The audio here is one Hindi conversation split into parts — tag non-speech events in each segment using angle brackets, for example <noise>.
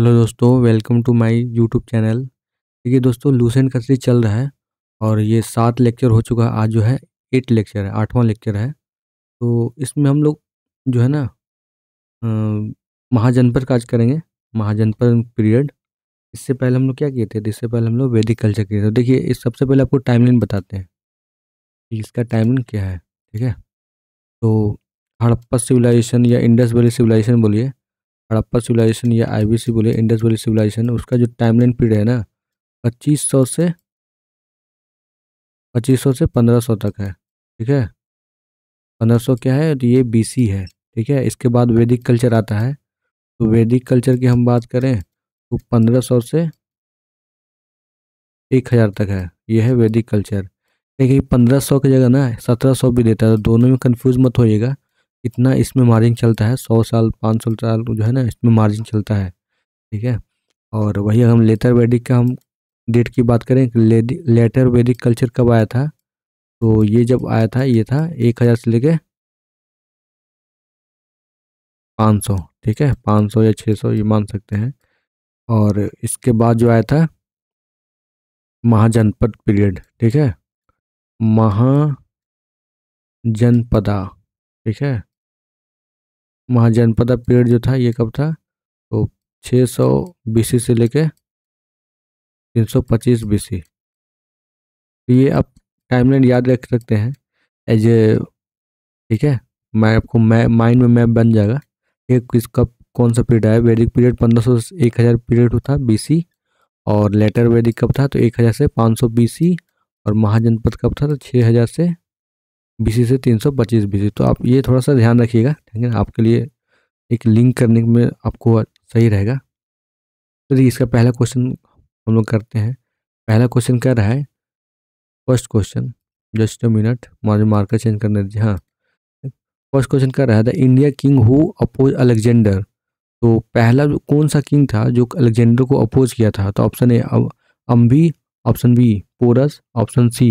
हेलो दोस्तों welcome to my YouTube channel देखिए दोस्तों लूसेंट का सीरीज चल रहा है और ये सात लेक्चर हो चुका है आज जो है एट लेक्चर है आठवां लेक्चर है तो इसमें हम लोग जो है ना महाजनपद का आज करेंगे महाजनपद पीरियड इससे पहले हम लोग क्या किए थे इससे पहले हम लोग वैदिक कल्चर किए थे तो देखिए इस सबसे पहले आपको टाइम बताते हैं इसका टाइम क्या है ठीक है तो हड़प्पा सिविलाइजेशन या इंडस वैली सिविलाइजेशन बोलिए हड़प्पा सिविलाइजेशन या आईबीसी बोले इंडस वैली सिविलाइजेशन उसका जो टाइमलाइन पीरियड है ना 2500 से 2500 से 1500 तक है ठीक है 1500 क्या है तो ये बीसी है ठीक है इसके बाद वैदिक कल्चर आता है तो वैदिक कल्चर की हम बात करें तो 1500 से 1000 तक है ये है वैदिक कल्चर देखिए 1500 की जगह ना 1700 भी देता है तो दोनों में कन्फ्यूज़ मत होइएगा इतना इसमें मार्जिन चलता है सौ साल पाँच सौ साल जो है ना इसमें मार्जिन चलता है ठीक है और वही हम लेटर वैदिक का हम डेट की बात करें लेटर वैदिक कल्चर कब आया था तो ये जब आया था ये था एक हज़ार से लेके पाँच सौ ठीक है पाँच सौ या छः सौ ये मान सकते हैं और इसके बाद जो आया था महाजनपद पीरियड ठीक है महाजनपदा ठीक है महाजनपदा पीरियड जो था ये कब था तो छः सौ से लेके तीन सौ पच्चीस तो ये आप टाइमलाइन याद रख सकते हैं एज ए ठीक है मैं आपको मै माइंड में मैप बन जाएगा ये किस कब कौन सा पीरियड आया वैदिक पीरियड पंद्रह सौ से एक हज़ार पीरियड था बीसी और लेटर वैदिक कब था तो एक हज़ार से पाँच सौ और महाजनपद कब था तो छः हज़ार से बीसी से तीन सौ पच्चीस बीसी तो आप ये थोड़ा सा ध्यान रखिएगा ठीक है आपके लिए एक लिंक करने में आपको सही रहेगा तो देखिए इसका पहला क्वेश्चन हम लोग करते हैं पहला क्वेश्चन क्या रहा है first question just a minute मुझे मार्कर चेंज करने दीजिए हाँ फर्स्ट क्वेश्चन क्या रहा था India king who oppose Alexander तो पहला कौन सा किंग था जो अलेक्जेंडर को अपोज किया था तो option A Ambhi option B Porus option C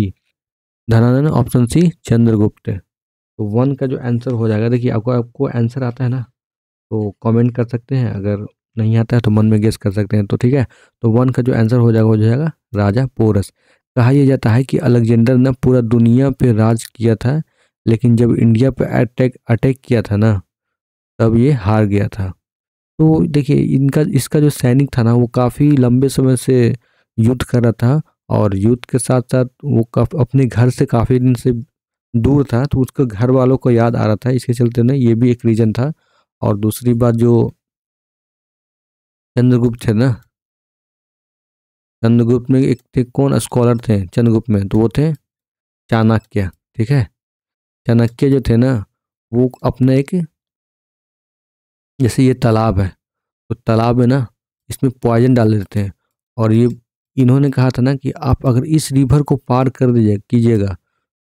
धनाधन ऑप्शन सी चंद्रगुप्त तो वन का जो आंसर हो जाएगा देखिए आपको आपको आंसर आता है ना तो कमेंट कर सकते हैं अगर नहीं आता है तो मन में गेस कर सकते हैं तो ठीक है तो वन का जो आंसर हो जाएगा हो जाएगा राजा पोरस कहा यह जाता है कि अलेक्जेंडर ने पूरा दुनिया पर राज किया था लेकिन जब इंडिया पर अटैक अटैक किया था ना तब ये हार गया था तो देखिए इनका इसका जो सैनिक था ना वो काफ़ी लंबे समय से युद्ध कर रहा था और यूथ के साथ साथ वो अपने घर से काफ़ी दिन से दूर था तो उसके घर वालों को याद आ रहा था इसके चलते ना ये भी एक रीज़न था और दूसरी बात जो चंद्रगुप्त थे ना चंद्रगुप्त में एक थे कौन स्कॉलर थे चंद्रगुप्त में तो वो थे चाणक्य ठीक है चाणक्य जो थे ना वो अपना एक जैसे ये तालाब है तो तालाब है ना इसमें पॉइजन डाल देते हैं और ये इन्होंने कहा था ना कि आप अगर इस रिवर को पार कर दीजिए कीजिएगा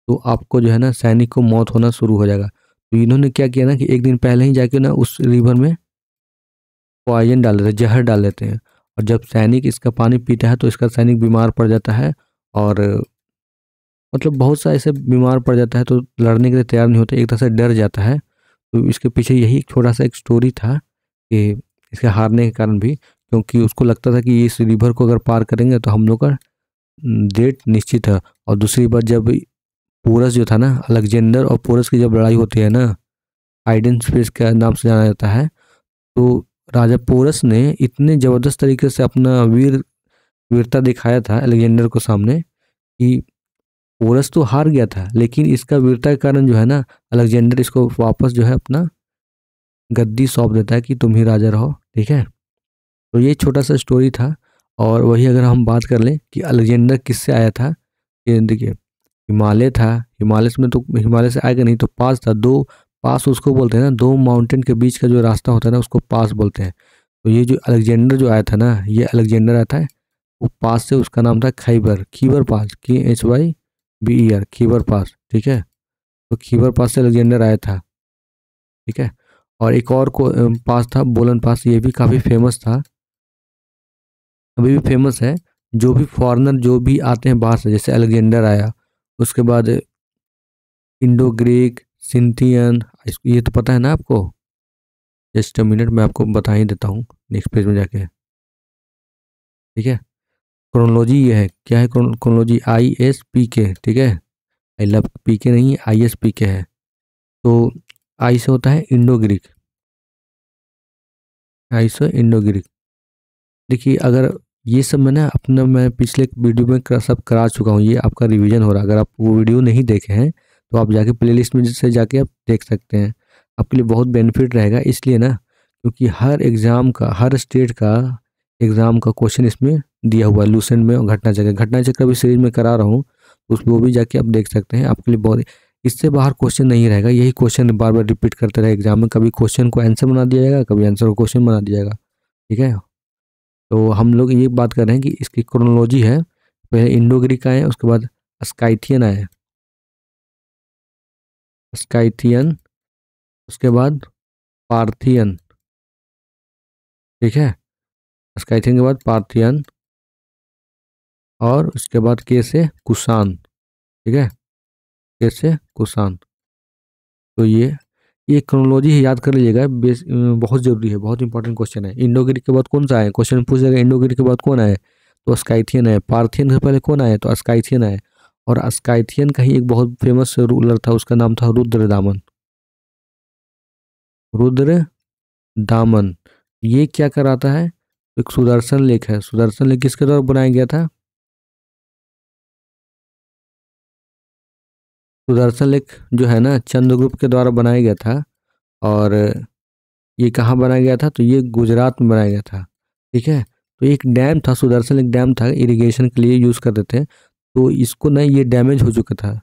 तो आपको जो है ना सैनिक को मौत होना शुरू हो जाएगा तो इन्होंने क्या किया ना कि एक दिन पहले ही जाके ना उस रिवर में पॉइजन डाल देते जहर डाल देते हैं और जब सैनिक इसका पानी पीता है तो इसका सैनिक बीमार पड़ जाता है और मतलब बहुत सा ऐसे बीमार पड़ जाता है तो लड़ने के लिए तैयार नहीं होता एक तरह से डर जाता है तो इसके पीछे यही छोटा सा एक स्टोरी था कि इसके हारने के कारण भी क्योंकि उसको लगता था कि इस रिवर को अगर पार करेंगे तो हम लोग का हम्म, डेट निश्चित है और दूसरी बात जब पोरस जो था ना अलेक्जेंडर और पोरस की जब लड़ाई होती है ना आइडन स्पेस के नाम से जाना जाता है तो राजा पोरस ने इतने ज़बरदस्त तरीके से अपना वीर वीरता दिखाया था अलेक्जेंडर को सामने कि पोरस तो हार गया था लेकिन इसका वीरता के कारण जो है ना अलेक्जेंडर इसको वापस जो है अपना गद्दी सौंप देता है कि तुम ही राजा रहो ठीक है तो ये छोटा सा स्टोरी था और वही अगर हम बात कर लें कि अलेक्जेंडर किससे आया था देखिए हिमालय था हिमालय में तो हिमालय से आएगा नहीं तो पास था दो पास उसको बोलते हैं ना दो माउंटेन के बीच का जो रास्ता होता है ना उसको पास बोलते हैं तो ये जो अलेक्जेंडर जो आया था ना ये अलेक्जेंडर आया था वो पास से उसका नाम था Khyber Khyber pass K H Y B E R Khyber pass ठीक है तो खीबर पास से अलेक्जेंडर आया था ठीक है और एक और को पास था बोलन पास ये भी काफ़ी फेमस था अभी भी फेमस है जो भी फॉरेनर जो भी आते हैं बाहर से जैसे अलेक्जेंडर आया उसके बाद इंडो ग्रीक सिंथियन ये तो पता है ना आपको जस्ट अ मिनट मैं आपको बता ही देता हूँ नेक्स्ट पेज में जाके ठीक है क्रोनोलॉजी ये है क्या है क्रोनोलॉजी आई एस पी के ठीक है आई लव पी के नहीं आई एस पी के है तो आई से होता है इंडो ग्रीक आई से इंडो ग्रीक देखिए अगर ये सब मैंने अपना मैं पिछले वीडियो में सब करा चुका हूँ ये आपका रिवीजन हो रहा है अगर आप वो वीडियो नहीं देखे हैं तो आप जाके प्लेलिस्ट में से जाके आप देख सकते हैं आपके लिए बहुत बेनिफिट रहेगा इसलिए ना क्योंकि हर एग्ज़ाम का हर स्टेट का एग्ज़ाम का क्वेश्चन इसमें दिया हुआ है लूसेंट में और घटना चक्र घटना चक्र भी सीरीज में करा रहा हूँ तो उस वो भी जाके आप देख सकते हैं आपके लिए बहुत इससे बाहर क्वेश्चन नहीं रहेगा यही क्वेश्चन बार बार रिपीट करते रहे एग्जाम में कभी क्वेश्चन को आंसर बना दिया जाएगा कभी आंसर को क्वेश्चन बना दिया जाएगा ठीक है तो हम लोग ये बात कर रहे हैं कि इसकी क्रोनोलॉजी है पहले इंडो ग्रीक आए उसके बाद स्काइथियन आए स्काइथियन उसके बाद पार्थियन ठीक है स्काइथियन के बाद पार्थियन और उसके बाद के से कुशान ठीक है के कुशान तो ये ये क्रोनोलॉजी है याद कर लीजिएगा बहुत ज़रूरी है बहुत इंपॉर्टेंट क्वेश्चन है इंडो ग्रीक के बाद कौन सा है क्वेश्चन पूछ जाएगा इंडो ग्रीक के बाद कौन आए तो स्काइथियन है पार्थियन से पहले कौन आए तो स्काइथियन आए और स्काइथियन का ही एक बहुत फेमस रूलर था उसका नाम था रुद्र दामन रुद्र दामन ये क्या कराता है एक सुदर्शन लेख है सुदर्शन लेख किसके द्वारा बनाया गया था सुदर्शन एक जो है ना चंद्रगुप्त के द्वारा बनाया गया था और ये कहाँ बनाया गया था तो ये गुजरात में बनाया गया था ठीक है तो एक डैम था सुदर्शन एक डैम था इरिगेशन के लिए यूज़ करते थे तो इसको ना ये डैमेज हो चुका था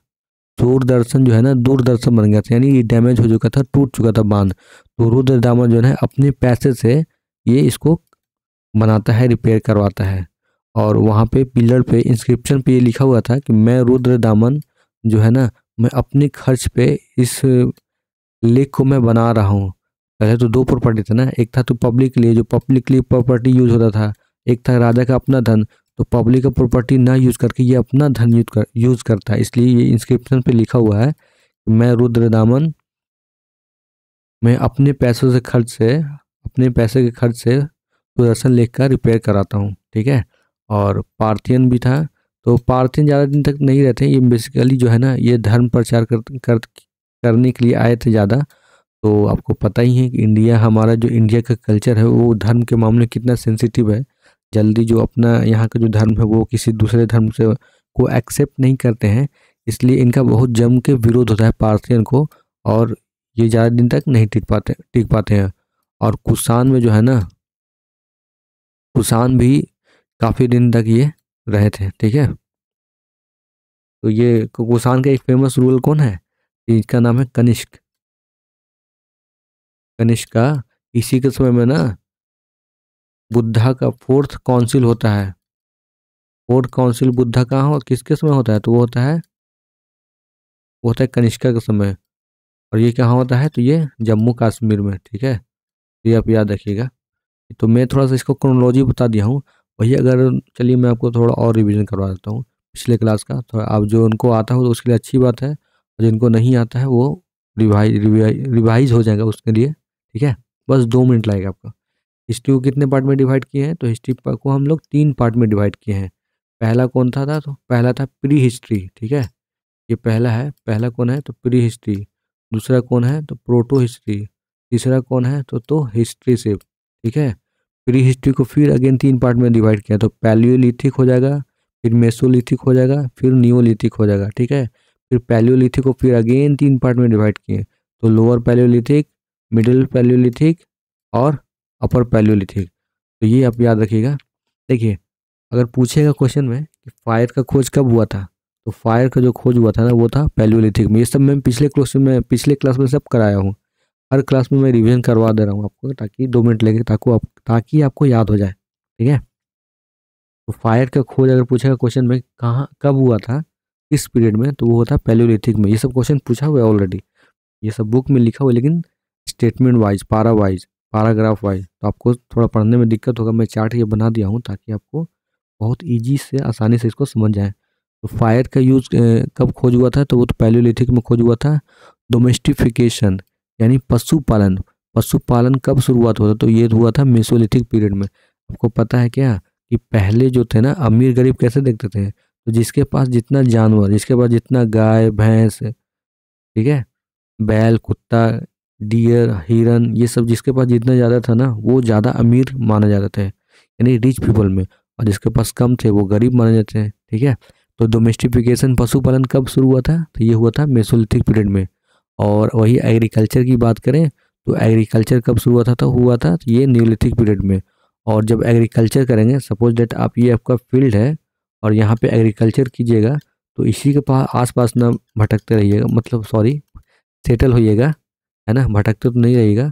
दूरदर्शन जो है ना दूरदर्शन बन गया था यानी ये डैमेज हो चुका था टूट चुका था बांध तो रुद्र दामन जो है अपने पैसे से ये इसको बनाता है रिपेयर करवाता है और वहाँ पे पिलर पे इंस्क्रिप्शन पे ये लिखा हुआ था कि मैं रुद्र दामन जो है ना मैं अपने खर्च पे इस लेख को मैं बना रहा हूँ पहले तो दो प्रॉपर्टी थे ना एक था तो पब्लिक के लिए जो पब्लिक लिए प्रॉपर्टी यूज होता था एक था राजा का अपना धन तो पब्लिक का प्रॉपर्टी ना यूज़ करके ये अपना धन यूज कर यूज़ करता है इसलिए ये इंस्क्रिप्शन पे लिखा हुआ है कि मैं रुद्र दामन मैं अपने पैसों से खर्च से अपने पैसे के खर्च से सुदर्शन लेख का रिपेयर कराता हूँ ठीक है और पार्थियन भी था तो पार्थिन ज़्यादा दिन तक नहीं रहते ये बेसिकली जो है ना ये धर्म प्रचार कर, कर करने के लिए आए थे ज़्यादा तो आपको पता ही है कि इंडिया हमारा जो इंडिया का कल्चर है वो धर्म के मामले कितना सेंसिटिव है जल्दी जो अपना यहाँ का जो धर्म है वो किसी दूसरे धर्म से को एक्सेप्ट नहीं करते हैं इसलिए इनका बहुत जम के विरोध होता है पार्थियन को और ये ज़्यादा दिन तक नहीं टिक पाते टिक पाते हैं और कुसान में जो है ना कुसान भी काफ़ी दिन तक ये रहे थे ठीक है तो ये कुषाण का एक फेमस रूल कौन है जिसका नाम है कनिष्क कनिष्क का इसी के समय में ना बुद्धा का फोर्थ काउंसिल होता है फोर्थ काउंसिल बुद्धा कहाँ हो किसके समय होता है तो वो होता है वो होता है कनिष्का के समय और ये कहाँ होता है तो ये जम्मू कश्मीर में ठीक है ये आप याद रखिएगा तो मैं थोड़ा सा इसको क्रोनोलॉजी बता दिया हूँ वही अगर चलिए मैं आपको थोड़ा और रिविज़न करवा देता हूँ पिछले क्लास का थोड़ा आप जो उनको आता हो तो उसके लिए अच्छी बात है और जिनको नहीं आता है वो रिवाइज रिवाइज हो जाएगा उसके लिए ठीक है बस दो मिनट लगेगा आपका हिस्ट्री को कितने पार्ट में डिवाइड किए हैं तो हिस्ट्री को हम लोग तीन पार्ट में डिवाइड किए हैं पहला कौन था था तो पहला था प्री हिस्ट्री ठीक है ये पहला है पहला कौन है तो प्री हिस्ट्री दूसरा कौन है तो प्रोटो हिस्ट्री तीसरा कौन है तो तो हिस्ट्री से ठीक है फिर हिस्ट्री को फिर अगेन तीन पार्ट में डिवाइड किया तो पैलियोलिथिक हो जाएगा फिर मेसोलिथिक हो जाएगा फिर न्यूलिथिक हो जाएगा ठीक है फिर पैलियोलिथिक को फिर अगेन तीन पार्ट में डिवाइड किए तो लोअर पैलियोलिथिक मिडिल पैलियोलिथिक और अपर पैलियोलिथिक तो ये आप याद रखिएगा देखिए अगर पूछेगा क्वेश्चन में कि फायर का खोज कब हुआ था तो फायर का जो खोज हुआ था ना वो था पैलियोलिथिक में ये सब मैं पिछले क्वेश्चन में पिछले क्लास में सब कराया हूँ हर क्लास में मैं रिविज़न करवा दे रहा हूँ आपको ताकि दो मिनट लगे ताकि आप ताकि आपको याद हो जाए ठीक है तो फायर का खोज अगर पूछेगा क्वेश्चन में कहाँ कब हुआ था किस पीरियड में तो वो होता है पैलोलिथिक में ये सब क्वेश्चन पूछा हुआ है ऑलरेडी ये सब बुक में लिखा हुआ है लेकिन statement wise para wise paragraph wise तो आपको थोड़ा पढ़ने में दिक्कत होगा मैं चार्ट ये बना दिया हूँ ताकि आपको बहुत ईजी से आसानी से इसको समझ जाए तो फायर का यूज़ कब खोज हुआ था तो वो तो पैलोलिथिक में खोज हुआ था डोमेस्टिफिकेशन यानी पशुपालन पशुपालन कब शुरुआत होता तो ये हुआ था मेसोलिथिक पीरियड में आपको पता है क्या कि पहले जो थे ना अमीर गरीब कैसे देखते थे तो जिसके पास जितना जानवर जिसके पास जितना गाय भैंस ठीक है बैल कुत्ता डियर हिरन ये सब जिसके पास जितना ज़्यादा था ना वो ज़्यादा अमीर माना जाता था यानी रिच पीपल में और जिसके पास कम थे वो गरीब माने जाते हैं ठीक है तो डोमेस्टिफिकेशन पशुपालन कब शुरू हुआ था तो ये हुआ था मेसोलिथिक पीरियड में और वही एग्रीकल्चर की बात करें तो एग्रीकल्चर कब शुरू हुआ था तो हुआ था ये न्यूलिथिक पीरियड में और जब एग्रीकल्चर करेंगे सपोज डेट आप ये आपका फील्ड है और यहाँ पे एग्रीकल्चर कीजिएगा तो इसी के पास आसपास ना भटकते रहिएगा मतलब सॉरी सेटल होइएगा है ना भटकते तो नहीं रहिएगा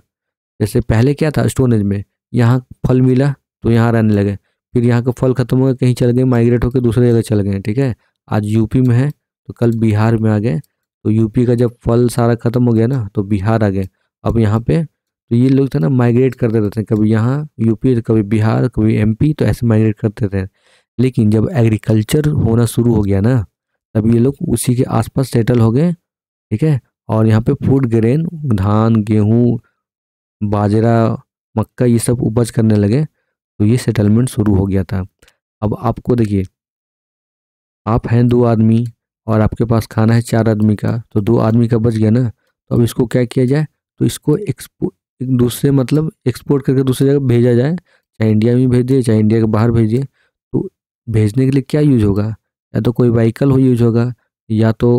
जैसे पहले क्या था स्टोनेज में यहाँ फल मिला तो यहाँ रहने लगे फिर यहाँ का फल ख़त्म हो गया कहीं चल गए माइग्रेट होकर दूसरे जगह चल गए ठीक है आज यूपी में है तो कल बिहार में आ गए तो यूपी का जब फल सारा ख़त्म हो गया ना तो बिहार आ गए अब यहाँ पे तो ये लोग थे ना माइग्रेट करते रहते हैं कभी यहाँ यूपी कभी बिहार कभी एमपी तो ऐसे माइग्रेट करते थे लेकिन जब एग्रीकल्चर होना शुरू हो गया ना तब ये लोग उसी के आसपास सेटल हो गए ठीक है और यहाँ पे फूड ग्रेन धान गेहूँ बाजरा मक्का ये सब उपज करने लगे तो ये सेटलमेंट शुरू हो गया था अब आपको देखिए आप हैं दो आदमी और आपके पास खाना है चार आदमी का तो दो आदमी का बच गया ना तो अब इसको क्या किया जाए तो इसको एक्सपो दूसरे मतलब एक्सपोर्ट करके दूसरी जगह भेजा जाए चाहे इंडिया में भेजिए चाहे इंडिया के बाहर भेजिए तो भेजने के लिए क्या यूज होगा या तो कोई व्हीकल हो यूज होगा या तो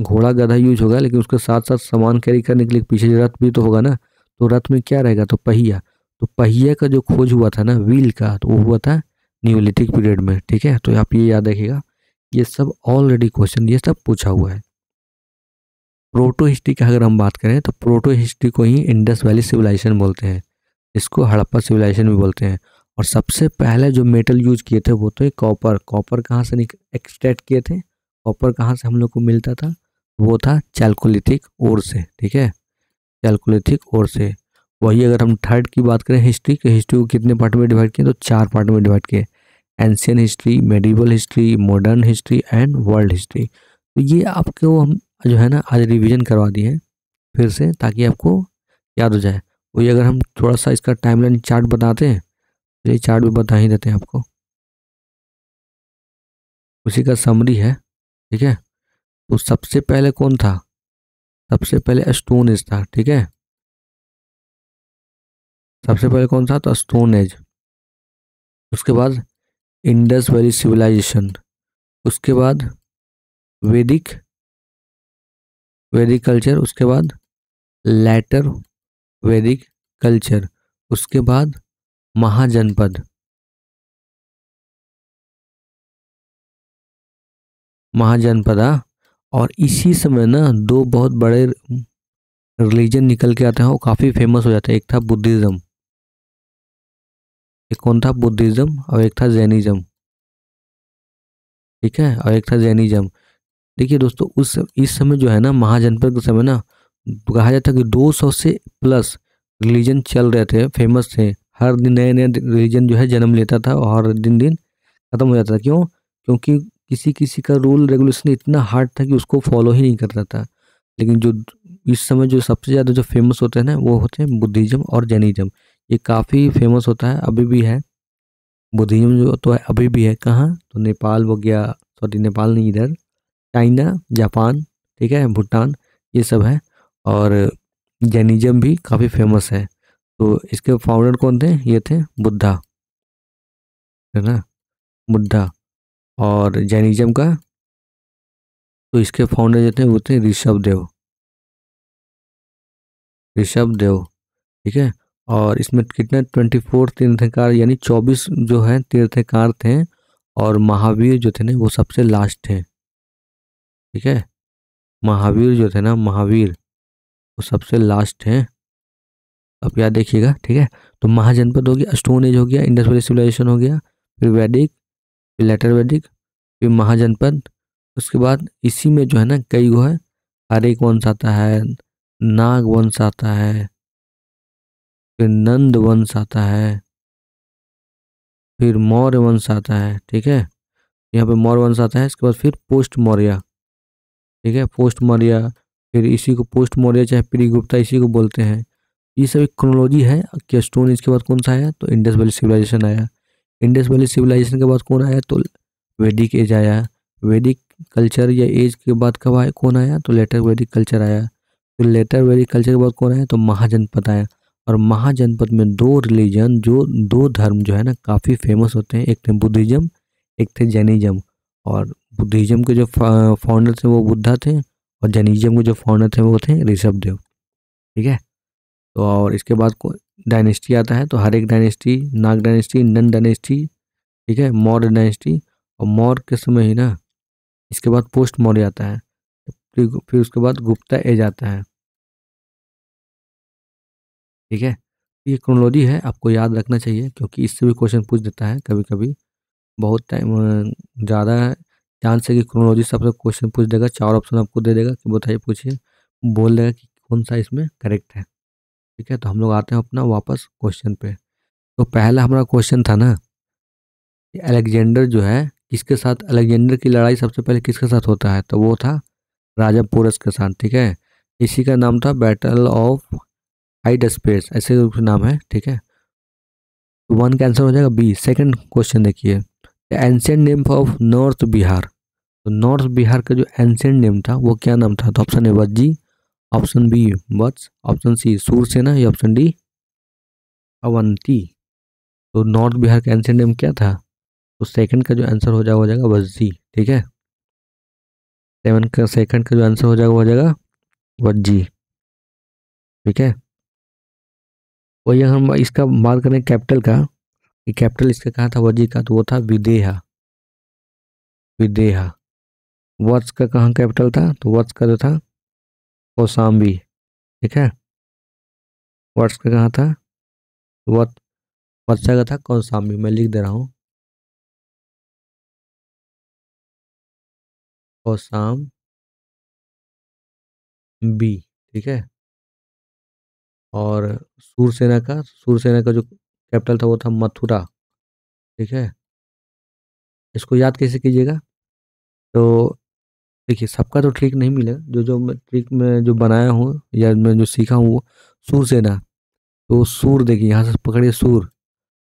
घोड़ा गधा यूज होगा लेकिन उसके साथ साथ सामान कैरी करने के लिए पीछे रथ भी तो होगा ना तो रथ में क्या रहेगा तो पहिया तो पहिया का जो खोज हुआ था ना व्हील का तो वो हुआ था न्यूलिथिक पीरियड में ठीक है तो आप ये याद रखिएगा ये सब ऑलरेडी क्वेश्चन ये सब पूछा हुआ है प्रोटो हिस्ट्री की अगर हम बात करें तो प्रोटो हिस्ट्री को ही इंडस वैली सिविलाइजेशन बोलते हैं इसको हड़प्पा सिविलाइजेशन भी बोलते हैं और सबसे पहले जो मेटल यूज किए थे वो तो कॉपर कॉपर कहाँ से एक्सट्रैक्ट किए थे कॉपर कहाँ से हम लोग को मिलता था वो था चैलकोलिथिक ओर से ठीक है चैलकोलिथिक ओर से वही अगर हम थर्ड की बात करें हिस्ट्री के हिस्ट्री को कितने पार्ट में डिवाइड किए तो चार पार्ट में डिवाइड किए ancient history medieval history modern history and world history तो ये आपको हम जो है ना आज रिविज़न करवा दिए हैं फिर से ताकि आपको याद हो जाए वही अगर हम थोड़ा सा इसका टाइमलाइन चार्ट बताते हैं तो ये चार्ट भी बता ही देते हैं आपको उसी का समरी है ठीक है तो सबसे पहले कौन था सबसे पहले स्टोन एज था ठीक है सबसे पहले कौन सा था स्टोन तो एज उसके बाद इंडस वैली सिविलाइजेशन उसके बाद वैदिक वैदिक कल्चर उसके बाद लेटर वैदिक कल्चर उसके बाद महाजनपद महाजनपदा और इसी समय ना दो बहुत बड़े रिलीजन निकल के आते हैं और काफ़ी फेमस हो जाते हैं एक था बुद्धिज़्म एक कौन था बुद्धिज़्म और एक था जैनिज़्म ठीक है और एक था जैनिज़्म देखिए दोस्तों उस इस समय जो है ना महाजनपद के समय ना कहा जाता कि 200 से प्लस रिलीजन चल रहे थे फेमस थे हर दिन नए नए रिलीजन जो है जन्म लेता था और हर दिन दिन ख़त्म हो जाता था क्यों क्योंकि किसी किसी का रूल रेगुलेशन इतना हार्ड था कि उसको फॉलो ही नहीं करता था लेकिन जो इस समय जो सबसे ज़्यादा जो फेमस होते हैं ना वो होते हैं बुद्धिज़्म और जैनिज़्म ये काफ़ी फेमस होता है अभी भी है बुद्धिज़्म जो तो है अभी भी है कहाँ तो नेपाल गया सॉरी नेपाल नहीं इधर चाइना जापान ठीक है भूटान ये सब है और जैनिज़म भी काफ़ी फेमस है तो इसके फाउंडर कौन थे ये थे बुद्धा है ना बुद्धा और जैनिज़म का तो इसके फाउंडर जो थे वो थे ऋषभ देव ऋषभ देव ठीक है और इसमें कितने ट्वेंटी फोर तीर्थकार यानी चौबीस जो है तीर्थकार थे और महावीर जो थे ना वो सबसे लास्ट थे ठीक है महावीर जो थे ना महावीर वो सबसे लास्ट हैं आप याद देखिएगा ठीक है तो महाजनपद हो गया स्टोन एज हो गया इंडस्ट्रियल सिविलाइजेशन हो गया फिर वैदिक फिर लेटर वैदिक फिर महाजनपद उसके बाद इसी में जो है ना कई गो है हरेक वंश आता है नाग वंश आता है फिर नंद वंश आता है फिर मौर्य वंश आता है ठीक है यहाँ पे मौर्य वंश आता है इसके बाद फिर पोस्ट मौर्य ठीक है पोस्ट मौर्य फिर इसी को पोस्ट मौर्य चाहे प्री गुप्ता इसी को बोलते हैं ये सब एक क्रोनोलॉजी है कि स्टोन इसके बाद कौन सा आया तो इंडस वैली सिविलाइजेशन आया इंडस वैली सिविलाइजेशन के बाद कौन आया तो वैदिक एज आया वैदिक कल्चर या एज के बाद कब आया कौन आया तो लेटर वैदिक कल्चर आया फिर लेटर वैदिक कल्चर के बाद कौन आया तो महाजनपद आया और महाजनपद में दो रिलीजन जो दो धर्म जो है ना काफ़ी फेमस होते हैं एक थे बुद्धिज़्म एक थे जैनिज़्म और बुद्धिज़्म के जो फाउंडर थे वो बुद्धा थे और जैनिज़्म के जो फाउंडर थे वो थे ऋषभ देव ठीक है तो और इसके बाद को डायनेस्टी आता है तो हर एक dynasty Naga dynasty Nanda dynasty ठीक है मौर्य डायनेस्टी और मौर्य के समय ही ना इसके बाद पोस्ट मौर्य आता है फिर उसके बाद गुप्ता एज आता है ठीक है तो ये क्रोनोलॉजी है आपको याद रखना चाहिए क्योंकि इससे भी क्वेश्चन पूछ देता है कभी कभी बहुत टाइम ज़्यादा चांस है कि क्रोनोलॉजी से आपसे क्वेश्चन पूछ देगा चार ऑप्शन आपको दे देगा कि बताइए पूछिए बोल देगा कि कौन सा इसमें करेक्ट है ठीक है तो हम लोग आते हैं अपना वापस क्वेश्चन पे तो पहला हमारा क्वेश्चन था ना कि अलेक्जेंडर जो है किसके साथ अलेक्जेंडर की लड़ाई सबसे पहले किसके साथ होता है तो वो था राजा पोरस के साथ ठीक है इसी का नाम था बैटल ऑफ हाइट स्पेस ऐसे तो नाम है ठीक है तो वन का आंसर हो जाएगा बी सेकंड क्वेश्चन देखिए ancient name of north Bihar तो नॉर्थ बिहार का जो एंशियंट नेम था वो क्या नाम था तो option A Vajji option B Vatsa option C Surasena या ऑप्शन डी अवंती तो नॉर्थ बिहार का एंशियंट नेम क्या था तो सेकंड का जो आंसर हो जाएगा हो जाएगा वज्जी ठीक है सेवन का सेकंड का जो आंसर हो जाएगा हो जाएगा वज्जी ठीक है और यह हम इसका बात करें कैपिटल का कि कैपिटल इसका कहाँ था वजी का तो वो था विदेहा विदेहा वर्ष का कहाँ कैपिटल था तो वर्ष का जो था कौसाम्बी ठीक है वर्ष का कहाँ था वर्ष वर्षा का था कौसाम्बी मैं लिख दे रहा हूँ कौसाम बी ठीक है और सूरसेना का सूरसेना का जो कैपिटल था वो था मथुरा ठीक है इसको याद कैसे कीजिएगा तो देखिए सबका तो ट्रिक नहीं मिला जो जो मैं ट्रिक में जो बनाया हूँ या मैं जो सीखा हूँ वो सूरसेना तो सूर देखिए यहाँ से पकड़िए सूर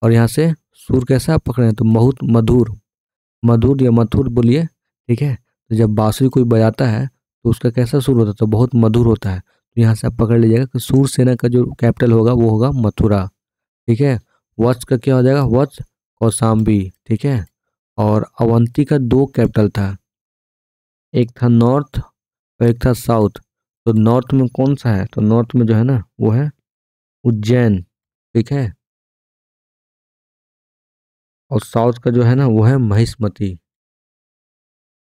और यहाँ से सूर कैसा पकड़े हैं तो बहुत मधुर मधुर या मथुर बोलिए ठीक है तो जब बाँसुरी कोई बजाता है तो उसका कैसा सुर होता है तो बहुत मधुर होता है यहाँ से आप पकड़ लीजिएगा कि सूर सेना का जो कैपिटल होगा वो होगा मथुरा ठीक है वत्स का क्या हो जाएगा वत्स कौसाम्बी ठीक है और अवंती का दो कैपिटल था एक था नॉर्थ और एक था साउथ तो नॉर्थ में कौन सा है तो नॉर्थ में जो है ना वो है उज्जैन ठीक है और साउथ का जो है ना वो है महिष्मती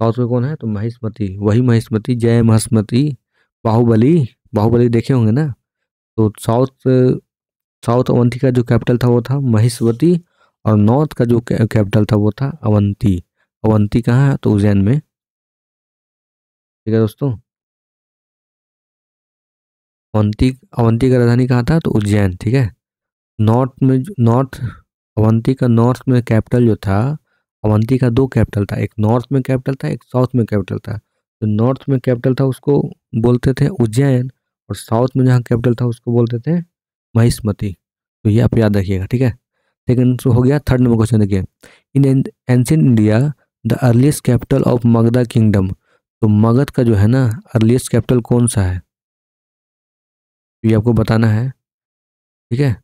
साउथ में कौन है तो महिष्मती वही महिष्मती जय महिष्मती बाहुबली बाहुबली देखे होंगे ना तो साउथ साउथ अवंती का जो कैपिटल था वो था महेशवती और नॉर्थ का जो कैपिटल था वो था अवंती अवंती कहाँ है तो उज्जैन में ठीक है दोस्तों अवंती अवंती का राजधानी कहाँ था तो उज्जैन ठीक है नॉर्थ में नॉर्थ अवंती का नॉर्थ में कैपिटल जो था अवंती का दो कैपिटल था एक नॉर्थ में कैपिटल था एक साउथ में कैपिटल था तो नॉर्थ में कैपिटल था उसको बोलते थे उज्जैन और साउथ में जहाँ कैपिटल था उसको बोलते थे महिष्मती तो ये आप याद रखिएगा ठीक है लेकिन सो हो गया थर्ड नंबर क्वेश्चन देखिए in ancient India the earliest capital of Magadha kingdom तो मगध का जो है ना अर्लीस्ट कैपिटल कौन सा है तो ये आपको बताना है ठीक है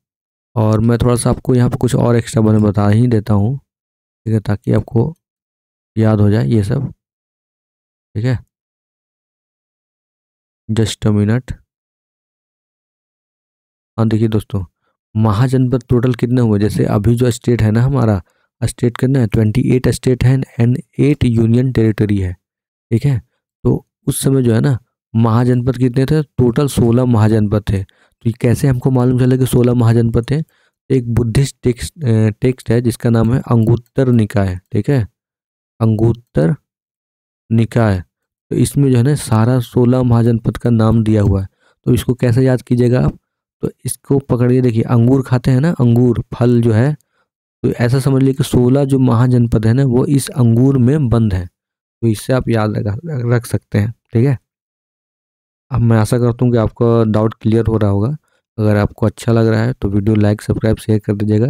और मैं थोड़ा सा आपको यहाँ पर कुछ और एक्स्ट्रा बने बता ही देता हूँ ठीक है ताकि आपको याद हो जाए ये सब ठीक है जस्ट अ मिनट और हाँ, देखिए दोस्तों महाजनपद टोटल कितने हुए जैसे अभी जो स्टेट है ना हमारा स्टेट कितना है ट्वेंटी एट स्टेट है एंड एट यूनियन टेरिटरी है ठीक है तो उस समय जो है ना महाजनपद कितने थे टोटल सोलह महाजनपद थे तो ये कैसे हमको मालूम चला कि सोलह महाजनपद थे तो एक बुद्धिस्ट टेक्स टेक्स्ट है जिसका नाम है अंगुत्तर निकाय ठीक है अंगुत्तर निकाय तो इसमें जो है ना सारा सोलह महाजनपद का नाम दिया हुआ है तो इसको कैसे याद कीजिएगा आप तो इसको पकड़िए देखिए अंगूर खाते हैं ना अंगूर फल जो है तो ऐसा समझ लीजिए कि सोलह जो महाजनपद है ना वो इस अंगूर में बंद है तो इससे आप याद रख सकते हैं ठीक है अब मैं आशा करता हूँ कि आपका डाउट क्लियर हो रहा होगा अगर आपको अच्छा लग रहा है तो वीडियो लाइक सब्सक्राइब शेयर कर दीजिएगा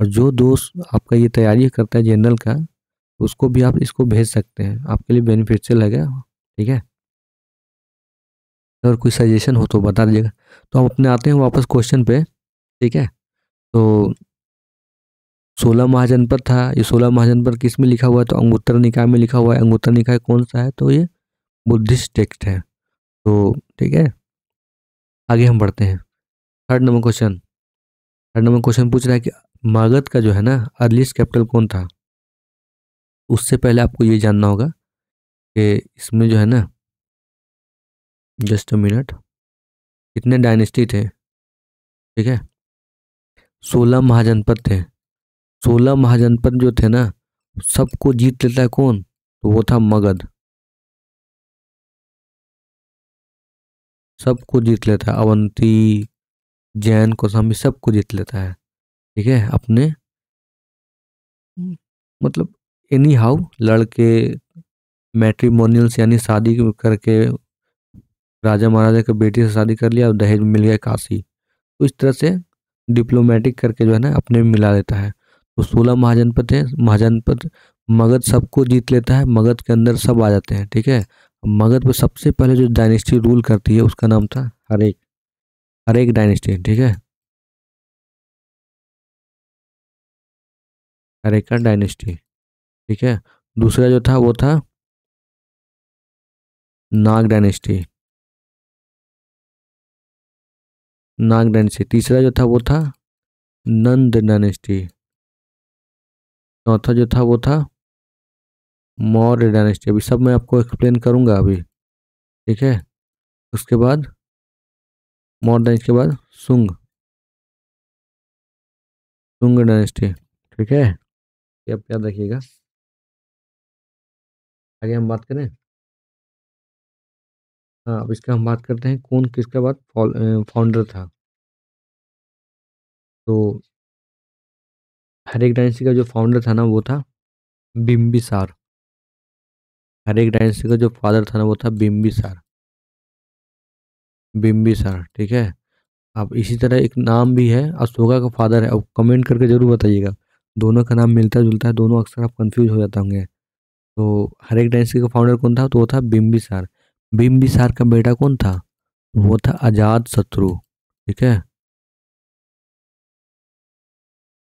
और जो दोस्त आपका ये तैयारी करता है जनरल का उसको भी आप इसको भेज सकते हैं आपके लिए बेनिफिशियल है ठीक है अगर कोई सजेशन हो तो बता दीजिएगा तो हम अपने आते हैं वापस क्वेश्चन पे ठीक है तो सोलह महाजनपद था ये सोलह महाजनपद किस में लिखा हुआ है तो अंगुत्तर निकाय में लिखा हुआ है अंगुत्तर निकाय कौन सा है तो ये बुद्धिस्ट टेक्स्ट है तो ठीक है आगे हम बढ़ते हैं third number question third number question पूछ रहा है कि मागध का जो है ना अर्लीस्ट कैपिटल कौन था उससे पहले आपको ये जानना होगा कि इसमें जो है ना जस्ट अ मिनट कितने डायनेस्टी थे ठीक है सोलह महाजनपद थे सोलह महाजनपद जो थे ना सबको जीत लेता है कौन तो वो था मगध सबको जीत लेता है अवंती जैन गोस्वामी सबको जीत लेता है ठीक है अपने मतलब एनी हाउ लड़के मैट्रीमोनियल्स यानी शादी करके राजा महाराजा के बेटी से शादी कर लिया और दहेज मिल गया काशी तो इस तरह से डिप्लोमेटिक करके जो है ना अपने में मिला लेता है तो सोलह महाजनपद है महाजनपद मगध सबको जीत लेता है मगध के अंदर सब आ जाते हैं ठीक है मगध पर सबसे पहले जो डायनेस्टी रूल करती है उसका नाम था हरेक हरेक डायनेस्टी ठीक है हरेका डायनेस्टी ठीक है दूसरा जो था वो था नाग डायनेस्टी नाग डायनेस्टी तीसरा जो था वो था नंद डायनेस्टी चौथा जो था वो था मौर्य डायनेस्टी अभी सब मैं आपको एक्सप्लेन करूँगा अभी ठीक है उसके बाद मौर्य डायनेस्टी के बाद सुंग सुंग डायनेस्टी ठीक है ये आप याद रखिएगा आगे हम बात करें हाँ अब इसका हम बात करते हैं कौन किसके बाद फाउंडर था तो हर एक डायनेस्टी का जो फाउंडर था ना वो था बिम्बिसार हर एक डायनेस्टी का जो फादर था ना वो था बिम्बिसार बिम्बिसार ठीक है? अब इसी तरह एक नाम भी है अशोका का फादर है अब कमेंट करके ज़रूर बताइएगा। दोनों का नाम मिलता-जुलता है, दोनों अक्सर आप कन्फ्यूज़ हो जाते होंगे। तो हर एक डायनेस्टी का फाउंडर कौन था? तो वो था बिम्बिसार। बिम्बिसार का बेटा कौन था वो था आजाद शत्रु ठीक है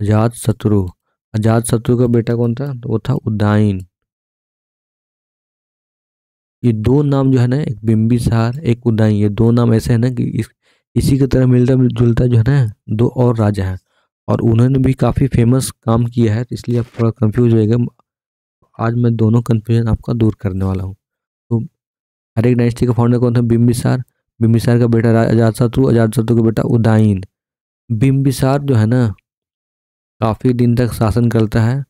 आजाद शत्रु आजाद शत्रु का बेटा कौन था वो था उदाइन ये दो नाम जो है ना एक बिम्बिसार एक उदाइन ये दो नाम ऐसे हैं ना कि इस, इसी की तरह मिलता जुलता जो है ना दो और राजा हैं और उन्होंने भी काफ़ी फेमस काम किया है इसलिए आप थोड़ा कंफ्यूज होएगा आज मैं दोनों कन्फ्यूजन आपका दूर करने वाला हूँ हर एक डायनेस्टी का फाउंडर कौन था बिम्बिसार बिम्बिसार का बेटा अजात शत्रु अजात शत्रु का बेटा उदाइन बिम्बिसार जो है ना काफ़ी दिन तक शासन करता है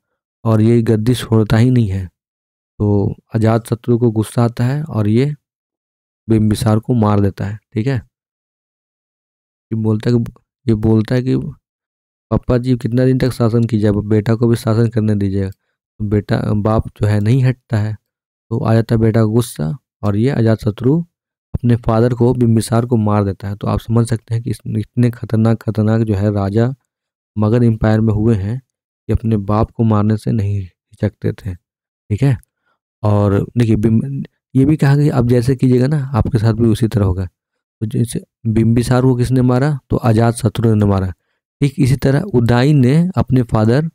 और ये गद्दी छोड़ता ही नहीं है तो अजात शत्रु को गुस्सा आता है और ये बिम्बिसार को मार देता है ठीक है ये बोलता है कि ये बोलता है कि पापा जी कितना दिन तक शासन जाए बेटा को भी शासन करने दीजिएगा तो बेटा बाप जो है नहीं हटता है तो आ जाता है बेटा गुस्सा और ये शत्रु अपने फादर को बिम्बिसार को मार देता है तो आप समझ सकते हैं कि इतने खतरनाक खतरनाक जो है राजा मगध एम्पायर में हुए हैं कि अपने बाप को मारने से नहीं हिचकते थे ठीक है और देखिए ये भी कहा कि आप जैसे कीजिएगा ना आपके साथ भी उसी तरह होगा तो जैसे बिम्बिसार को किसने मारा तो आजाद शत्रु ने मारा ठीक इसी तरह उदाइन ने अपने फादर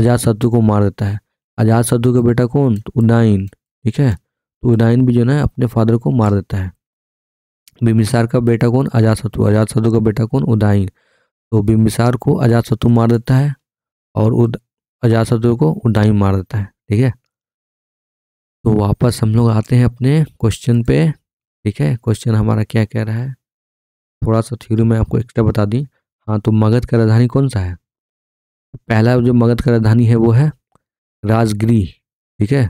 आजाद शत्रु को मार देता है आजाद शत्रु का बेटा कौन तो उदाइन ठीक है उदायन भी जो है अपने फादर को मार देता है बिमिसार का बेटा कौन अजात शत्रु अजात शत्रु का बेटा कौन उदायन तो बिमिसार को अजात शत्रु मार देता है और उद अजात शत्रु को उदायन मार देता है ठीक है तो वापस हम लोग आते हैं अपने क्वेश्चन पे ठीक है क्वेश्चन हमारा क्या कह रहा है थोड़ा सा थ्यूरी मैं आपको एक्स्ट्रा बता दी हाँ तो मगध का राजधानी कौन सा है पहला जो मगध का राजधानी है वो है राजगिरी ठीक है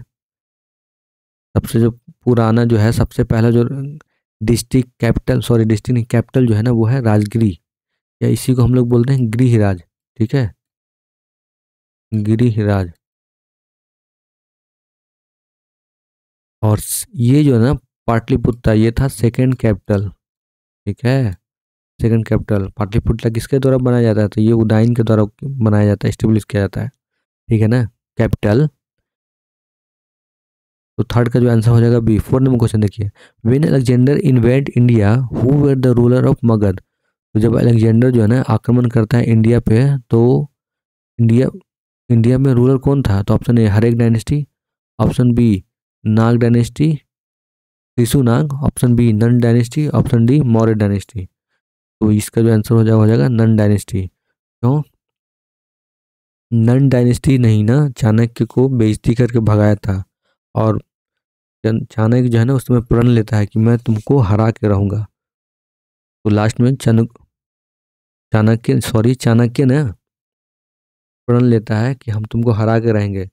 सबसे जो पुराना जो है सबसे पहला जो district capital sorry district capital जो है ना वो है राजगिरी या इसी को हम लोग बोलते हैं गृहराज ठीक है गृहराज और ये जो है ना पाटलिपुत्र ये था सेकंड कैपिटल ठीक है सेकंड कैपिटल पाटलिपुत्र किसके द्वारा बनाया जाता है तो ये उदयन के द्वारा बनाया जाता है स्टेब्लिश किया जाता है ठीक है ना कैपिटल तो थर्ड का जो आंसर हो जाएगा बी फोर नंबर क्वेश्चन देखिए when Alexander invent India who were the ruler of Magadha तो जब अलेक्जेंडर जो है ना आक्रमण करता है इंडिया पे तो इंडिया इंडिया में रूलर कौन था तो option A Haryanka dynasty option B Naga dynasty Shishunaga option B Nanda dynasty option D Maurya dynasty तो इसका जो आंसर हो जाएगा हो जाएगा नन डायनेस्टी क्यों नन डायनेस्टी नहीं ना चाणक्य को बेइज्जती करके भगाया था और चाणक्य जो है ना उसमें प्रण लेता है कि मैं तुमको हरा के रहूँगा तो लास्ट में चन चाणक्य सॉरी चाणक्य ने प्रण लेता है कि हम तुमको हरा के रहेंगे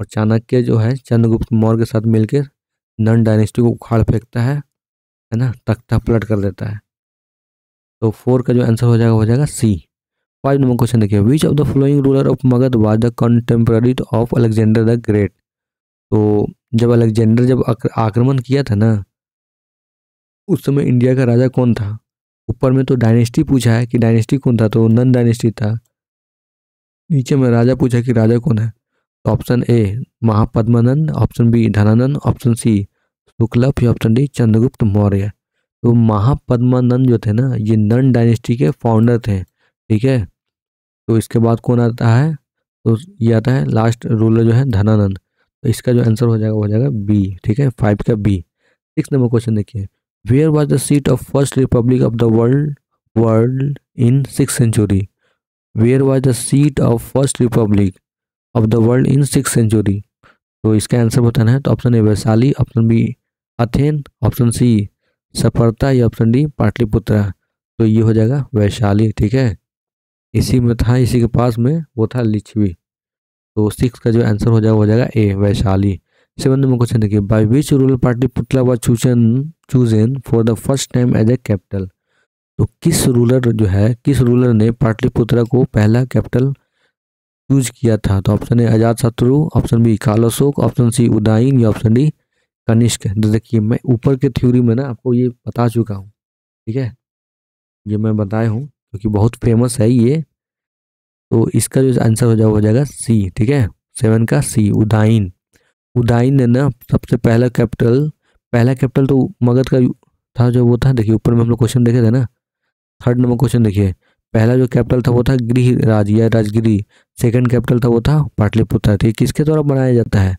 और चाणक्य जो है चंद्रगुप्त मौर्य के साथ मिलकर नन डायनेस्टी को उखाड़ फेंकता है है ना तख्ता पलट कर देता है तो फोर का जो आंसर हो जाएगा हो जाएगा सी फाइव नंबर क्वेश्चन देखिए which of the following ruler of Magadha was the contemporary of Alexander the great तो जब अलेक्जेंडर जब आक्रमण किया था ना उस समय इंडिया का राजा कौन था ऊपर में तो डायनेस्टी पूछा है कि डायनेस्टी कौन था तो नन डायनेस्टी था नीचे में राजा पूछा कि राजा कौन है तो option A Mahapadmananda option B Dhanananda option C शुक्ल फिर ऑप्शन डी चंद्रगुप्त मौर्य तो महापद्मानंद जो थे ना ये नन डायनेस्टी के फाउंडर थे ठीक है तो इसके बाद कौन आता है तो ये आता है लास्ट रूलर जो है धनानंद तो इसका जो आंसर हो जाएगा वो हो जाएगा बी ठीक है फाइव का बी सिक्स नंबर क्वेश्चन देखिए where was the seat of first republic of the world world in six century where was the seat of first republic of the world in six century तो इसका आंसर बताना है तो option A Vaishali option B Athens option C Sparta या ऑप्शन डी पाटलिपुत्र तो ये हो जाएगा वैशाली ठीक है इसी में था इसी के पास में वो था लिच्छवी तो सिक्स का जो आंसर हो जाएगा हो जाएगा A Vaishali seven number question देखिए by which ruler Pataliputra was chosen chosen for the first time as a capital तो किस रूलर जो है किस रूलर ने पाटलिपुत्रा को पहला कैपिटल चूज किया था तो option A Ajatashatru option B Kalashoka option C Udayin या ऑप्शन डी कनिष्क तो देखिए मैं ऊपर के थ्योरी में ना आपको ये बता चुका हूँ ठीक है ये मैं बताया हूँ क्योंकि बहुत फेमस है ये तो इसका जो आंसर हो जाएगा हो जाएगा सी ठीक है सेवन का सी उदाइन उदाइन ने ना सबसे पहला कैपिटल पहला कैपिटल तो मगध का था जो वो था देखिए ऊपर में हम लोग क्वेश्चन देखे थे ना थर्ड नंबर क्वेश्चन देखिए पहला जो कैपिटल था वो था गृह राज या राजगिरी सेकंड कैपिटल था वो था पाटलिपुत्र ठीक किसके द्वारा बनाया जाता है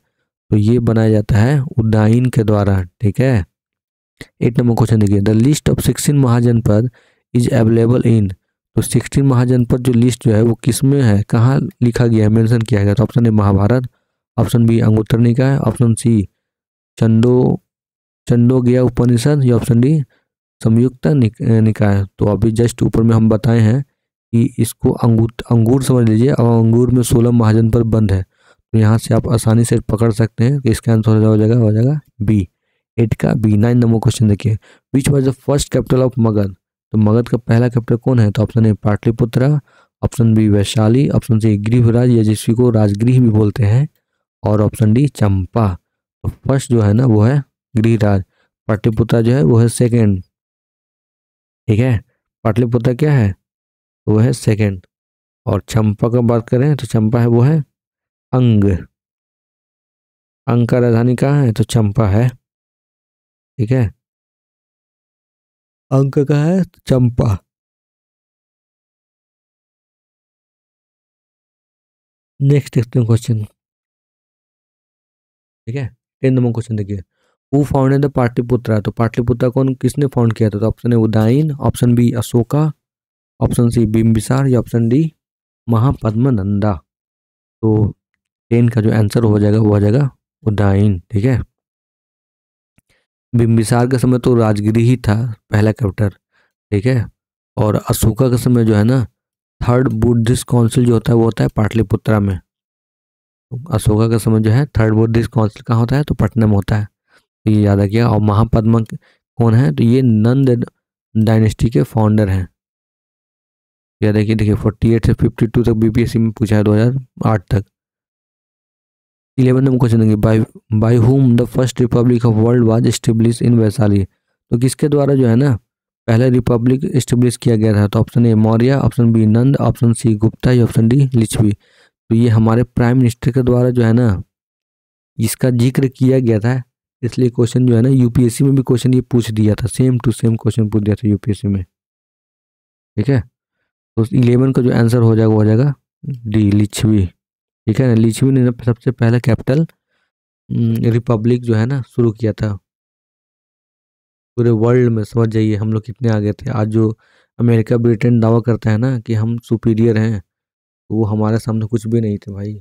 तो ये बनाया जाता है उदाइन के द्वारा ठीक है एट नंबर क्वेश्चन देखिए the list of sixteen mahajanapada is available in तो सिक्सटीन महाजनपद जो लिस्ट जो है वो किस में है कहाँ लिखा गया है मेंशन किया गया तो option A Mahabharata option B Anguttara Nikaya option सी चंदो चंदो गया उपनिषद या ऑप्शन डी संयुक्त निक, निकाय तो अभी जस्ट ऊपर में हम बताए हैं कि इसको अंगूर अंगूर समझ लीजिए और अंगूर में सोलह महाजन पर बंद है तो यहाँ से आप आसानी से पकड़ सकते हैं कि इसका आंसर हो जाएगा हो जाएगा बी एट का बी नाइन नंबर क्वेश्चन देखिए which was the first capital of Magadha तो मगध का पहला कैप्टर कौन है तो option A Pataliputra option B Vaishali option C Girivraj या जिसकी को राजगृह भी बोलते हैं और ऑप्शन डी चंपा तो फर्स्ट जो है ना वो है गृहराज पाटलिपुत्र जो है वो है सेकेंड ठीक है पाटलिपुत्र क्या है तो वो है सेकेंड और चंपा का बात करें तो चंपा है वो है अंग अंग का राजधानी कहाँ है तो चंपा है ठीक है अंक का है चंपा नेक्स्ट देखते हैं क्वेश्चन ठीक है टेन नंबर क्वेश्चन देखिए वो फाउंडेड द पाटलिपुत्र तो पाटलिपुत्र कौन किसने फाउंड किया था तो ऑप्शन है Udayan option B Ashoka option C Bimbisara या ऑप्शन डी महापद्मनंदा तो टेन का जो आंसर हो जाएगा वो हो जाएगा उदयन ठीक है बिम्बिसार के समय तो राजगिरी ही था पहला कैप्टर ठीक है और अशोका के समय जो है ना थर्ड बुद्धिस्ट काउंसिल जो होता है वो होता है पाटलिपुत्रा में अशोका का समय जो है थर्ड बुद्धिस्ट काउंसिल कहाँ होता है तो पटना में होता है तो ये याद रखिए और महापद्मा कौन है तो ये नंद डायनेस्टी के फाउंडर हैं याद रखिए देखिए फोर्टी एट से फिफ्टी टू तक बीपीएससी में पूछा है दो हज़ार आठ तक इलेवन नंबर क्वेश्चन देंगे by by whom the first republic of world was establish in Vaishali तो किसके द्वारा जो है ना पहला रिपब्लिक इस्टेब्लिश किया गया था तो option A Maurya option B Nanda option C Gupta या ऑप्शन डी लिच्छवी तो ये हमारे प्राइम मिनिस्टर के द्वारा जो है ना इसका जिक्र किया गया था इसलिए क्वेश्चन जो है ना यूपीएससी में भी क्वेश्चन ये पूछ दिया था सेम टू सेम क्वेश्चन पूछ दिया था यूपीएससी में ठीक है तो इलेवन का जो आंसर हो जाएगा हो जाएगा डी लिच्छवी ठीक है ना लिचवी ने सबसे पहला कैपिटल रिपब्लिक जो है ना शुरू किया था पूरे वर्ल्ड में समझ जाइए हम लोग कितने आगे थे आज जो अमेरिका ब्रिटेन दावा करता है ना कि हम सुपीरियर हैं तो वो हमारे सामने कुछ भी नहीं थे भाई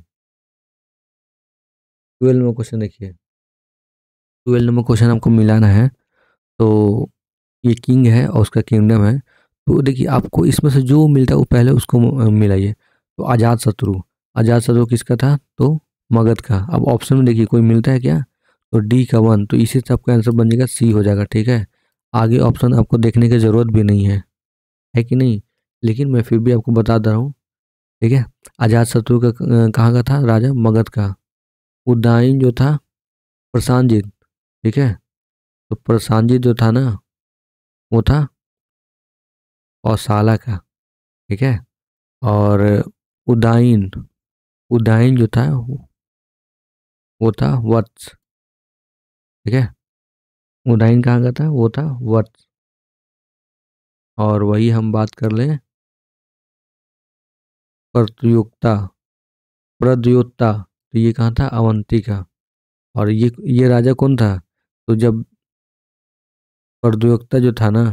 ट्वेल्व नंबर क्वेश्चन देखिए ट्वेल्व नंबर क्वेश्चन हमको मिलाना है तो ये किंग है और उसका किंगडम है तो देखिए आपको इसमें से जो मिलता है वो पहले उसको मिलाइए तो आज़ाद शत्रु आजाद शत्रु किसका था तो मगध का अब ऑप्शन में देखिए कोई मिलता है क्या तो डी का वन तो इसी से आपका आंसर बन जाएगा सी हो जाएगा ठीक है आगे ऑप्शन आपको देखने की ज़रूरत भी नहीं है है कि नहीं लेकिन मैं फिर भी आपको बता दे रहा हूँ ठीक है आजाद शत्रु का कहाँ का था राजा मगध का उदाइन जो था प्रशांजित ठीक है तो प्रशांजित जो था ना वो था और साला का ठीक है और उदाइन उदाहरण जो था वो था वर्ड्स ठीक है उदाहरण कहाँ का था वो था वत्स और वही हम बात कर लें प्रतियोगिता प्रद्योता तो ये कहाँ था अवंती का और ये ये राजा कौन था तो जब प्रद्योगिता जो था ना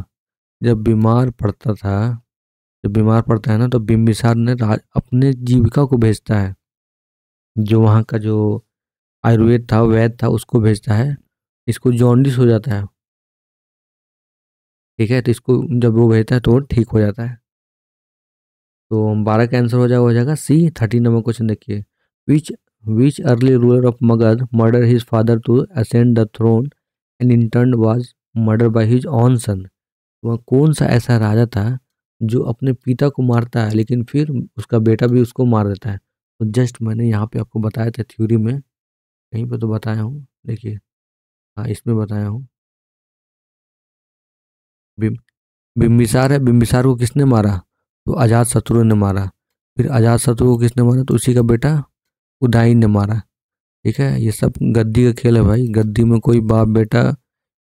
जब बीमार पड़ता था जब बीमार पड़ता है ना तो बिम्बिसार ने राज अपने जीविका को भेजता है जो वहाँ का जो आयुर्वेद था वैद था उसको भेजता है इसको जॉन्डिस हो जाता है ठीक है तो इसको जब वो भेजता है तो वो ठीक हो जाता है तो बारह का आंसर हो जाएगा हो जाएगा सी थर्टीन नंबर क्वेश्चन देखिए which which early ruler of Magadh murder his father to ascend the throne and in turn was murder by his own son वह कौन सा ऐसा राजा था जो अपने पिता को मारता है लेकिन फिर उसका बेटा भी उसको मार देता है तो जस्ट मैंने यहाँ पे आपको बताया था थ्योरी में कहीं पे तो बताया हूँ देखिए हाँ इसमें बताया हूँ बिम्बिसार है बिम्बिसार को किसने मारा तो अजात शत्रु ने मारा फिर अजात शत्रु को किसने मारा तो उसी का बेटा उदाइन ने मारा ठीक है ये सब गद्दी का खेल है भाई गद्दी में कोई बाप बेटा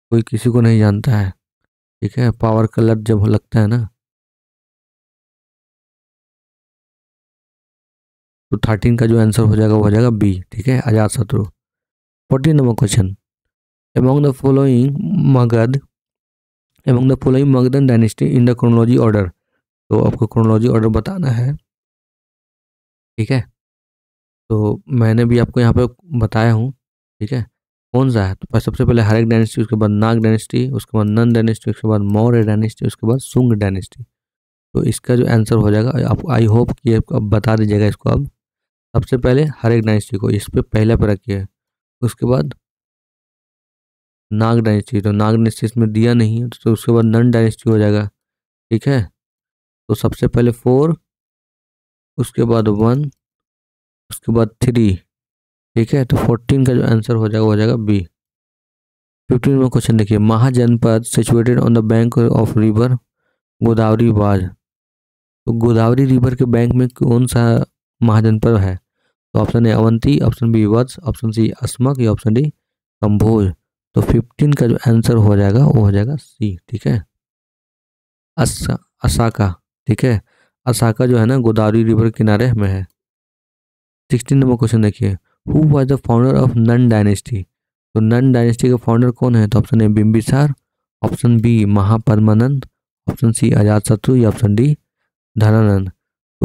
कोई किसी को नहीं जानता है ठीक है पावर का लत जब लगता है ना तो थर्टीन का जो आंसर हो जाएगा वो हो जाएगा बी ठीक है Ajatashatru fourteen number question among the following Magadh among the following Magadhan dynasty in the chronology order तो आपको क्रोनोलॉजी ऑर्डर बताना है ठीक है तो मैंने भी आपको यहाँ पे बताया हूँ ठीक है कौन सा है तो सबसे पहले हरेक डायनेस्टी उसके बाद नाग डायनेस्टी उसके बाद नंद डायनेस्टी उसके बाद मौर्य डायनेस्टी उसके बाद सुंग डायनेस्टी तो इसका जो आंसर हो जाएगा आप आई होप कि आप बता दीजिएगा इसको अब सबसे पहले हर एक डायनेस्टी को इस पर पहला पर रखिए उसके बाद नाग डायनेस्टी तो नाग डायनेस्टी इसमें दिया नहीं है तो उसके बाद नन डायनेस्टी हो जाएगा ठीक है तो सबसे पहले फोर उसके बाद वन उसके बाद थ्री ठीक है तो फोर्टीन का जो आंसर हो जाएगा हो जाएगा बी फिफ्टीन में क्वेश्चन देखिए mahajanapada situated on the bank of river Godavari बाज तो गोदावरी रिवर के बैंक में कौन सा महाजनपद है तो option A Avanti option B Vatsa option C Asmaka या ऑप्शन डी कंभोज तो फिफ्टीन का जो आंसर हो जाएगा वो हो जाएगा सी ठीक है अस असाका ठीक है असाका जो है ना गोदावरी रिवर किनारे में है सिक्सटीन नंबर क्वेश्चन देखिए who was the founder of Nanda dynasty तो नन डायनेस्टी का फाउंडर कौन है तो option A Bimbisara option B Mahapadmananda option C Ajatashatru या ऑप्शन डी धनानंद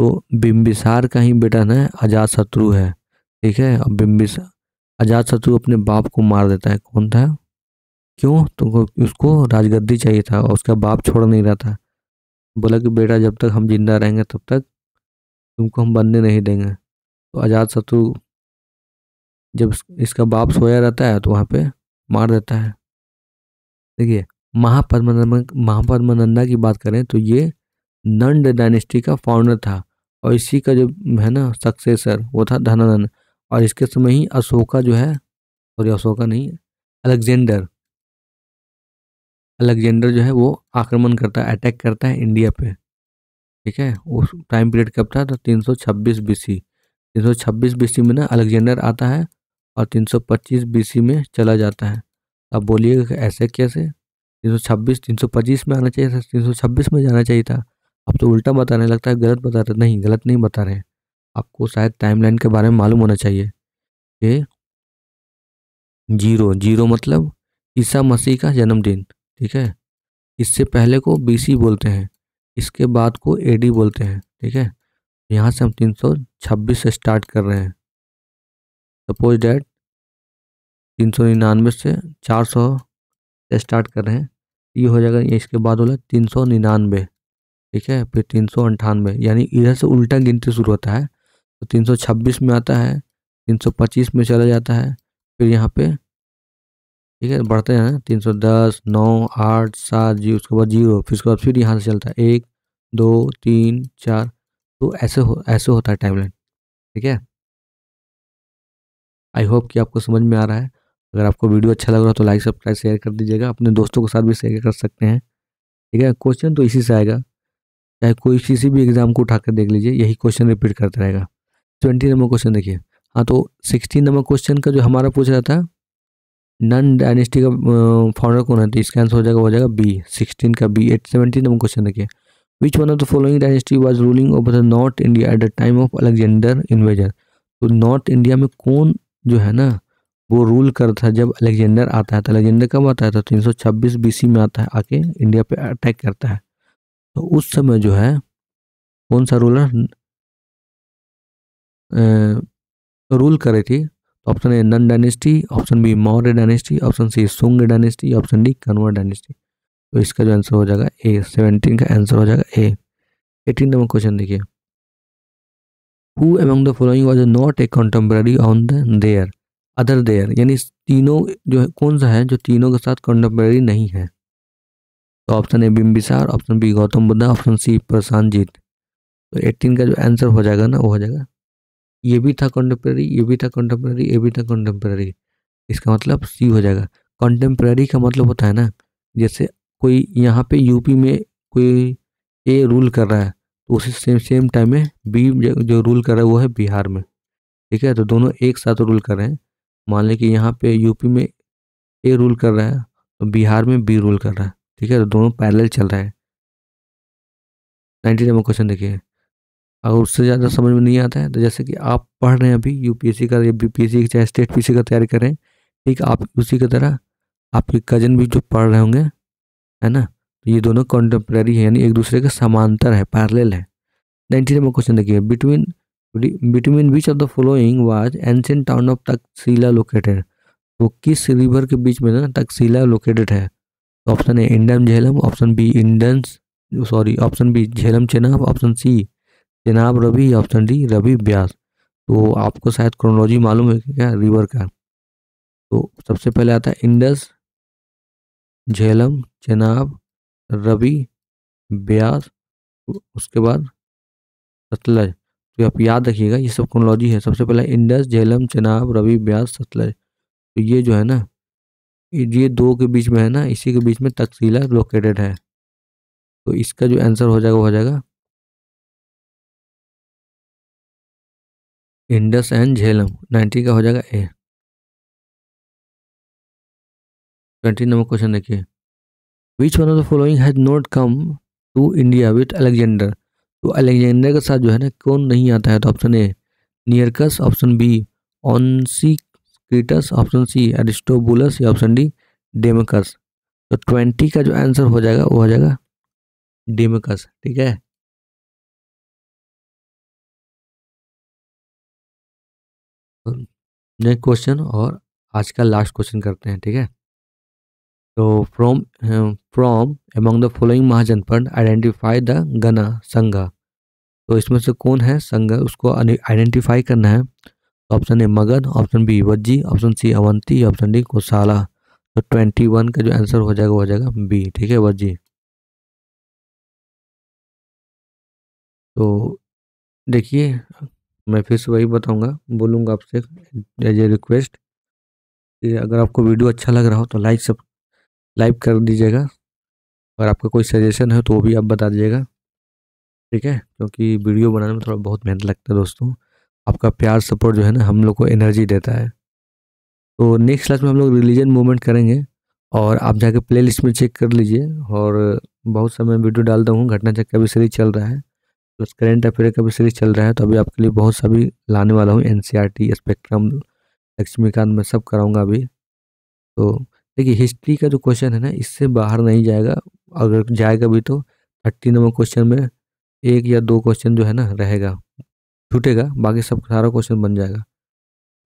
तो बिम्बिसार का ही बेटा ना अजात शत्रु है ठीक है अब बिम्बिस अजात शत्रु अपने बाप को मार देता है कौन था क्यों तो उसको राजगद्दी चाहिए था और उसका बाप छोड़ नहीं रहा था बोला कि बेटा जब तक हम जिंदा रहेंगे तब तक तुमको हम बनने नहीं देंगे तो अजात शत्रु जब इसका बाप सोया रहता है तो वहाँ पे मार देता है देखिए महापद्मनंदा महापद्मनंदा की बात करें तो ये नंद डायनेस्टी का फाउंडर था और इसी का जो है ना सक्सेसर वो था धनानंद और इसके समय ही अशोका जो है सॉरी अशोका नहीं अलेक्जेंडर अलेक्जेंडर जो है वो आक्रमण करता है अटैक करता है इंडिया पे ठीक है उस टाइम पीरियड कब था तो तीन सौ छब्बीस बीसी तीन सौ छब्बीस बीसी में ना अलेक्जेंडर आता है और तीन सौ पच्चीस बीसी में चला जाता है अब बोलिएगा ऐसे कैसे तीन सौ छब्बीस तीन सौ पच्चीस में आना चाहिए था तीन सौ छब्बीस में जाना चाहिए था आप तो उल्टा बता रहे हैं लगता है गलत बता रहे नहीं गलत नहीं बता रहे हैं आपको शायद टाइमलाइन के बारे में मालूम होना चाहिए ये जीरो जीरो मतलब ईसा मसीह का जन्मदिन ठीक है इससे पहले को बीसी बोलते हैं इसके बाद को एडी बोलते हैं ठीक है यहाँ से हम तीन छब्बीस से स्टार्ट कर रहे हैं सपोज डैट तीन सौ निन्यानवे से चार सौ से स्टार्ट कर रहे हैं ये हो जाएगा ये इसके बाद बोला तीन सौ निन्यानवे ठीक है फिर तीन सौ अंठानवे यानी इधर से उल्टा गिनती शुरू होता है तो तीन सौ छब्बीस में आता है तीन सौ पच्चीस में चला जाता है फिर यहाँ पे ठीक है बढ़ते हैं तीन सौ दस नौ आठ सात जी उसके बाद जीरो फिर उसके बाद फिर यहाँ से चलता है एक दो तीन चार तो ऐसे हो ऐसे होता है टाइमलाइन ठीक है आई होप कि आपको समझ में आ रहा है अगर आपको वीडियो अच्छा लग रहा है तो लाइक सब्सक्राइब शेयर कर दीजिएगा अपने दोस्तों के साथ भी शेयर कर सकते हैं ठीक है क्वेश्चन तो इसी से आएगा चाहे कोई किसी भी एग्ज़ाम को उठाकर देख लीजिए यही क्वेश्चन रिपीट करता रहेगा ट्वेंटी नंबर क्वेश्चन देखिए हाँ तो सिक्सटीन नंबर क्वेश्चन का जो हमारा पूछ रहा था नन डायनेस्टी का फाउंडर कौन है तो इसका आंसर हो जाएगा हो जाएगा बी सिक्सटीन का B eight seventy number question देखिए which one of the following dynasty was ruling over the north India at the time of Alexander invader तो नॉर्थ इंडिया में कौन जो है ना वो रूल करता है जब अलेक्जेंडर आता है तो अलेक्जेंडर कब आता है तो तीन सौ छब्बीस बी सी में आता है आके इंडिया पे अटैक करता है तो उस समय जो है कौन सा रूलर रूल कर रही थी तो option A Nanda dynasty option B Maurya dynasty option C Sunga dynasty option D Kanva dynasty तो इसका जो आंसर हो जाएगा ए सेवनटीन का आंसर हो जाएगा ए एटीन नंबर क्वेश्चन देखिए who among the following was not a contemporary on the there other there यानी तीनों जो है कौन सा है जो तीनों के साथ कंटेम्प्रेरी नहीं है तो option A Bimbisara option B Gautam Buddha option C Prasenjit तो एट्टीन का जो आंसर हो जाएगा ना वो हो जाएगा ये भी था कॉन्टेम्प्रेरी ये भी था कॉन्टेम्प्रेरी ये भी था कॉन्टेम्प्रेरी इसका मतलब सी हो जाएगा कॉन्टेम्प्रेरी का मतलब होता है ना जैसे कोई यहाँ पे यूपी में कोई ए रूल कर रहा है तो उसी सेम सेम टाइम में बी जो रूल कर रहा है वो है बिहार में ठीक है तो दोनों एक साथ रूल कर रहे हैं मान लें कि यहाँ पे यूपी में ए रूल कर रहा है तो बिहार में बी रूल कर रहा है ठीक है तो दोनों पैरेलल चल रहा है नाइन्टी नंबर क्वेश्चन देखिए अगर उससे ज़्यादा समझ में नहीं आता है तो जैसे कि आप पढ़ रहे हैं अभी यूपीएससी का या बीपीएससी चाहे स्टेट पीसी का तैयारी कर रहे हैं ठीक आप उसी की तरह आपके कजन भी जो पढ़ रहे होंगे है ना तो ये दोनों कॉन्टेम्प्रेरी है यानी एक दूसरे के समांतर है पैरेलल है नाइन्टी नंबर क्वेश्चन देखिए बिटवीन बिटवीन बीच of the following was ancient town of Taxila located वो किस रिवर के बीच में ना तकसीला लोकेटेड है option A Indus Jhelum option B Indus sorry option B Jhelum Chenab option C Chenab Ravi option D Ravi Beas तो आपको शायद क्रोनोलॉजी मालूम है क्या रिवर का तो सबसे पहले आता है इंडस झेलम चेनाब रवि ब्यास तो उसके बाद सतलज तो आप याद रखिएगा ये सब क्रोनोलॉजी है सबसे पहले इंडस झेलम चेनाब रवि ब्यास सतलज तो ये जो है ना ये दो के बीच में है ना इसी के बीच में तकसीला लोकेटेड है तो इसका जो आंसर हो जाएगा वो हो जाएगा इंडस एंड झेलम नाइन्टी का हो जाएगा ए ट्वेंटी नंबर क्वेश्चन देखिए which one of the following has not come to India with Alexander तो अलेक्जेंडर के साथ जो है ना कौन नहीं आता है तो option A Nearchus option B Onesicritus option C Aristobulus या ऑप्शन डी डेमकस तो ट्वेंटी का जो आंसर हो जाएगा वो हो जाएगा डेमकस ठीक है नेक्स्ट तो क्वेश्चन और आज का लास्ट क्वेश्चन करते हैं ठीक है तो from from among the following mahajanapada identify the gana sangha तो इसमें से कौन है संघ उसको आइडेंटिफाई करना है option A Magadh option B Vajji option C Avanti option D Kosala तो ट्वेंटी वन का जो आंसर हो जाएगा वो हो जाएगा बी ठीक है वज्जी तो देखिए मैं फिर से वही बताऊंगा बोलूँगा आपसे एज ए रिक्वेस्ट कि अगर आपको वीडियो अच्छा लग रहा हो तो लाइक सब लाइक कर दीजिएगा और आपका कोई सजेशन है तो वो भी आप बता दीजिएगा ठीक है क्योंकि वीडियो बनाने में थोड़ा बहुत मेहनत लगता है दोस्तों आपका प्यार सपोर्ट जो है ना हम लोग को एनर्जी देता है तो नेक्स्ट क्लास में हम लोग रिलीजन मूवमेंट करेंगे और आप जाके प्ले लिस्ट में चेक कर लीजिए और बहुत समय वीडियो डालता हूँ घटना चक्र का भी सीरीज चल रहा है प्लस करेंट अफेयर का भी सीरीज चल रहा है तो अभी आपके लिए बहुत सभी लाने वाला हूँ एन स्पेक्ट्रम लक्ष्मीकांत मैं सब कराऊँगा अभी तो देखिए हिस्ट्री का जो क्वेश्चन है ना इससे बाहर नहीं जाएगा अगर जाएगा भी तो थर्टी नंबर क्वेश्चन में एक या दो क्वेश्चन जो है ना रहेगा छूटेगा बाकी सब सारा क्वेश्चन बन जाएगा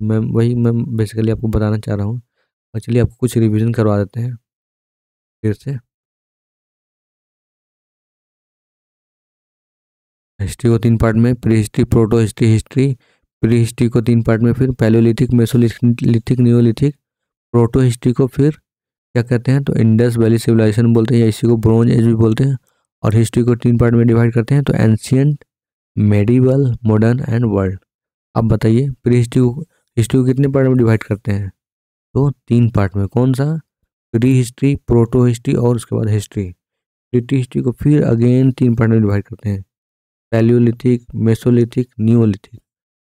मैं वही मैं बेसिकली आपको बताना चाह रहा हूँ एक्चुअली आपको कुछ रिवीजन करवा देते हैं फिर से हिस्ट्री को तीन पार्ट में pre history proto history history pre history को तीन पार्ट में फिर palaeolithic mesolithic neolithic proto history को फिर क्या कहते हैं तो इंडस वैली सिविलाइजेशन बोलते हैं या इसी को ब्रोंज एज भी बोलते हैं और हिस्ट्री को तीन पार्ट में डिवाइड करते हैं तो ancient medieval modern and world अब बताइए प्री हिस्ट्री को हिस्ट्री को कितने पार्ट में डिवाइड करते हैं तो तीन पार्ट में कौन सा प्री हिस्ट्री प्रोटो हिस्ट्री और उसके बाद हिस्ट्री प्रीटी हिस्ट्री को फिर अगेन तीन पार्ट में डिवाइड करते हैं पैलियोलिथिक मेसोलिथिक न्यूलिथिक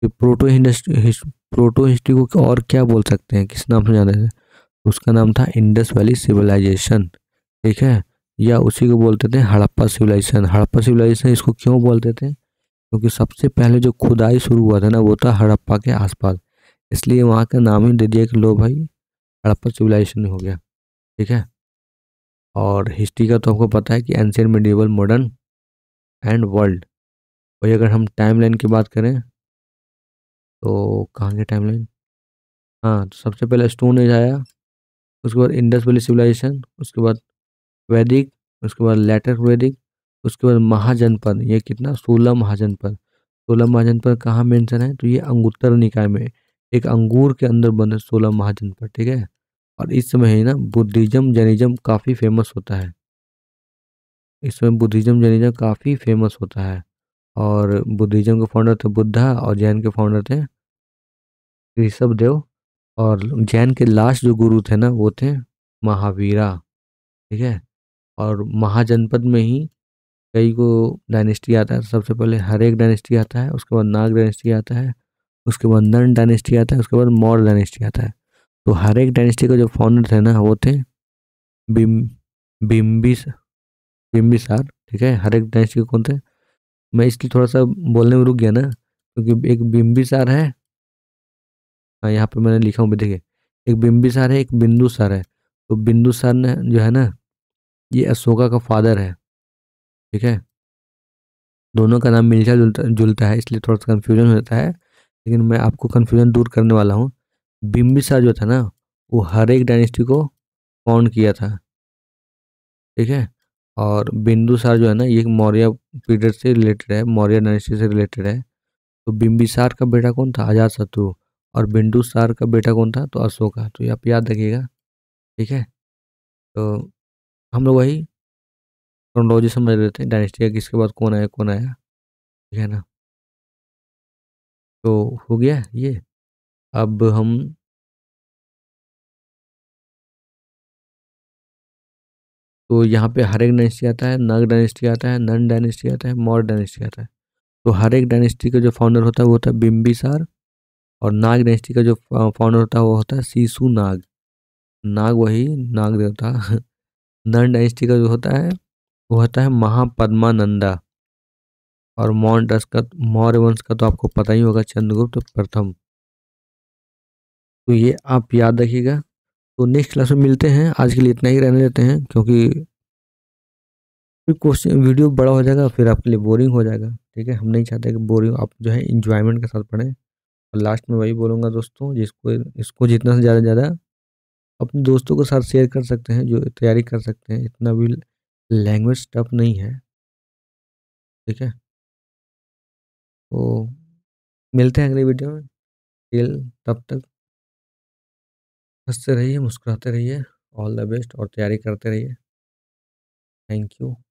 फिर प्रोटो इंडस्ट्री प्रोटो हिस्ट्री को और क्या बोल सकते हैं किस नाम से जाना है उसका नाम था इंडस वैली सिविलाइजेशन ठीक है या उसी को बोलते थे हड़प्पा सिविलाइजेशन हड़प्पा सिविलाइजेशन इसको क्यों बोलते थे क्योंकि सबसे पहले जो खुदाई शुरू हुआ था ना वो था हड़प्पा के आसपास इसलिए वहाँ का नाम ही दे दिया कि लो भाई हड़प्पा सिविलाइजेशन हो गया ठीक है और हिस्ट्री का तो हमको पता है कि ancient medieval modern and world वही अगर हम टाइम लाइन की बात करें तो कहाँ के टाइम लाइन हाँ तो सबसे पहले स्टोन एज आया उसके बाद इंडस वैली सिविलाइजेशन उसके बाद वैदिक उसके बाद लेटर वैदिक उसके बाद महाजनपद ये कितना सोलह महाजनपद सोलह महाजनपद कहाँ मेंशन है तो ये अंगुत्तर निकाय में एक अंगूर के अंदर बने सोलह महाजनपद ठीक है और इस समय है ना बुद्धिज्म जैनिज्म काफ़ी फेमस होता है इस समय बुद्धिज्म जैनिज्म काफ़ी फेमस होता है और बुद्धिज्म के फाउंडर थे बुद्धा और जैन के फाउंडर थे ऋषभ देव और जैन के लास्ट जो गुरु थे ना वो थे महावीरा ठीक है और महाजनपद में ही कई को डायनेस्टी आता है तो सबसे पहले हर एक डायनेस्टी आता है उसके बाद नाग डायनेस्टी आता है उसके बाद नन डायनेस्टी आता है उसके बाद मौर्य डायनेस्टी आता है तो हर एक डायनेस्टी का जो फाउंडर थे ना वो थे बिम बिम्बिस बिम्बिसार ठीक है हर एक डायनेस्टी के कौन थे मैं इसलिए थोड़ा सा बोलने में रुक गया ना क्योंकि एक बिम्बिसार है हाँ यहाँ पर मैंने लिखा हूँ देखिए एक बिम्बिसार है एक बिंदुसार है तो बिंदुसार ने जो है ना ये अशोका का फादर है ठीक है दोनों का नाम मिलता जुलता जुलता है इसलिए थोड़ा सा कन्फ्यूजन हो जाता है लेकिन मैं आपको कन्फ्यूजन दूर करने वाला हूँ बिम्बिसार जो था ना वो हर एक डायनेस्टी को फाउंड किया था ठीक है और बिंदुसार जो है ना ये मौर्य पीरियड से रिलेटेड है मौर्य डायनेस्टी से रिलेटेड है तो बिम्बिसार का बेटा कौन था आजाद शत्रु और बिंदुसार का बेटा कौन था तो अशोका तो ये आप याद रखिएगा ठीक है तो हम लोग वही क्रोनोलॉजी समझ लेते हैं डायनेस्टी का किसके बाद कौन आया कौन आया ठीक है ना तो हो गया ये अब हम तो यहाँ पे हर एक डायनेस्टी आता है नग डायनेस्टी आता है नन डायनेस्टी आता है मौर्य डायनेस्टी आता है तो हर एक डायनेस्टी का जो फाउंडर होता है वो होता है बिम्बिसार और नाग डायनेस्टी का जो फाउंडर होता है वो होता है सीसू नाग नाग वही नाग देवता नन <laughs> डायनेस्टी का जो होता है वो होता है महापद्मानंदा और मौर्य का मौर्य वंश का तो आपको पता ही होगा चंद्रगुप्त प्रथम तो ये आप याद रखिएगा तो नेक्स्ट क्लास में मिलते हैं आज के लिए इतना ही रहने देते हैं क्योंकि फिर क्वेश्चन वीडियो बड़ा हो जाएगा फिर आपके लिए बोरिंग हो जाएगा ठीक है हम नहीं चाहते कि बोरिंग आप जो है इंजॉयमेंट के साथ पढ़ें और लास्ट में वही बोलूँगा दोस्तों जिसको इसको जितना से ज़्यादा ज़्यादा अपने दोस्तों के साथ शेयर कर सकते हैं जो तैयारी कर सकते हैं इतना भी लैंग्वेज टफ नहीं है ठीक है तो मिलते हैं अगली वीडियो में टिल तब तक हंसते रहिए मुस्कुराते रहिए ऑल द बेस्ट और तैयारी करते रहिए थैंक यू